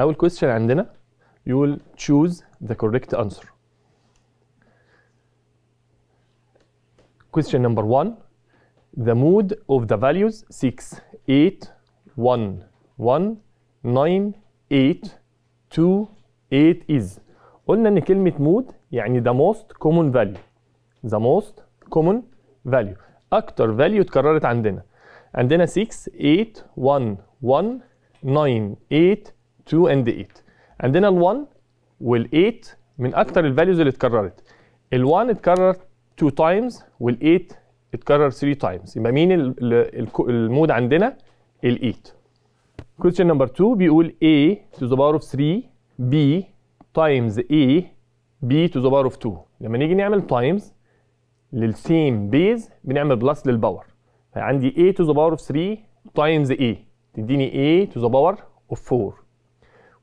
اول then عندنا will choose the correct answer question number 1 the mood of the values 6 8 1 1 9 8 2 8 is قلنا ان كلمه mood يعني the most common value the most common value اكتر value اتكررت عندنا عندنا 6 8 1 1 9 8 2 and 8 عندنا ال1 وال8 من اكتر الفاليوز اللي اتكررت ال1 اتكرر 2 تايمز وال8 اتكرر 3 تايمز يبقى مين المود عندنا ال8 question number 2 بيقول a to the power of 3 b times a b to the power of 2 لما نيجي نعمل تايمز للسيم بيز بنعمل بلس للباور فعندي a to the power of 3 times a تديني a to the power of 4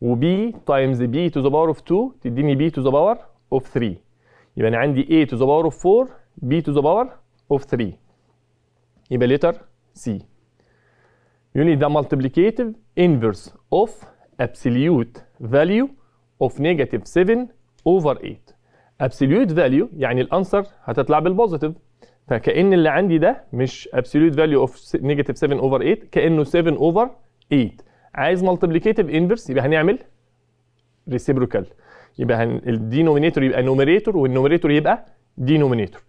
B تايمز B تو ذا باور اوف 2 تديني B تو ذا باور اوف 3 يبقى انا عندي A تو ذا باور اوف 4 B تو ذا باور اوف 3 يبقى letter C You need the multiplicative inverse of absolute value of negative 7 over 8 absolute value يعني الانسر هتطلع بالبوزيتيف فكأن اللي عندي ده مش absolute value of negative 7 over 8 كأنه 7 over 8 عايز مالتيبليكيتيف انفرس يبقى هنعمل ريسيبروكال يبقى هن... الدينومينيتور يبقى نوميريتور والنوميريتور يبقى دينومينيتور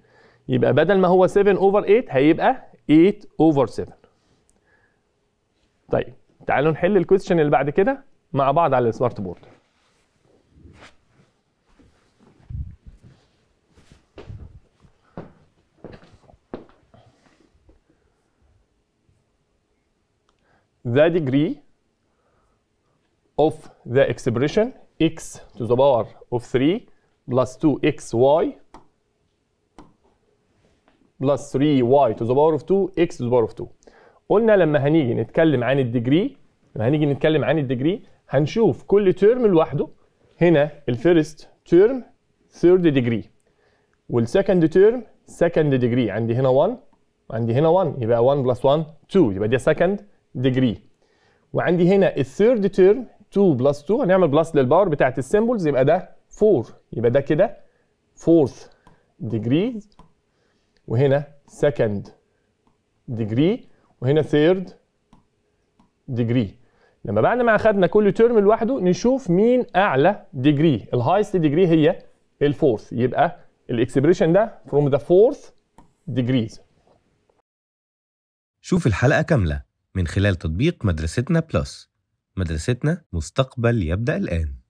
يبقى بدل ما هو 7 اوفر 8 هيبقى 8 اوفر 7 طيب تعالوا نحل الكويستشن اللي بعد كده مع بعض على السمارت بورد the degree of the expression x to the power of 3 plus 2xy plus 3y to the power of 2 x to the power of 2 قلنا لما هنيجي نتكلم عن الديجري لما هنيجي نتكلم عن الديجري هنشوف كل ترم لوحده هنا الفيرست ترم ثيرد ديجري والسكند ترم سكند ديجري عندي هنا 1 وعندي هنا 1 يبقى 1 بلس 1 2 يبقى دي سكند ديجري وعندي هنا الثيرد ترم 2 بلس 2 هنعمل بلس للباور بتاعت السيمبلز يبقى ده 4 يبقى ده كده 4 ديجريز وهنا second degree وهنا third degree لما بعد ما اخذنا كل ترم لوحده نشوف مين اعلى ديجري الهايست ديجري هي الفورث يبقى الاكسبريشن ده from the fourth degrees شوف الحلقه كامله من خلال تطبيق مدرستنا بلس مدرستنا مستقبل يبدأ الآن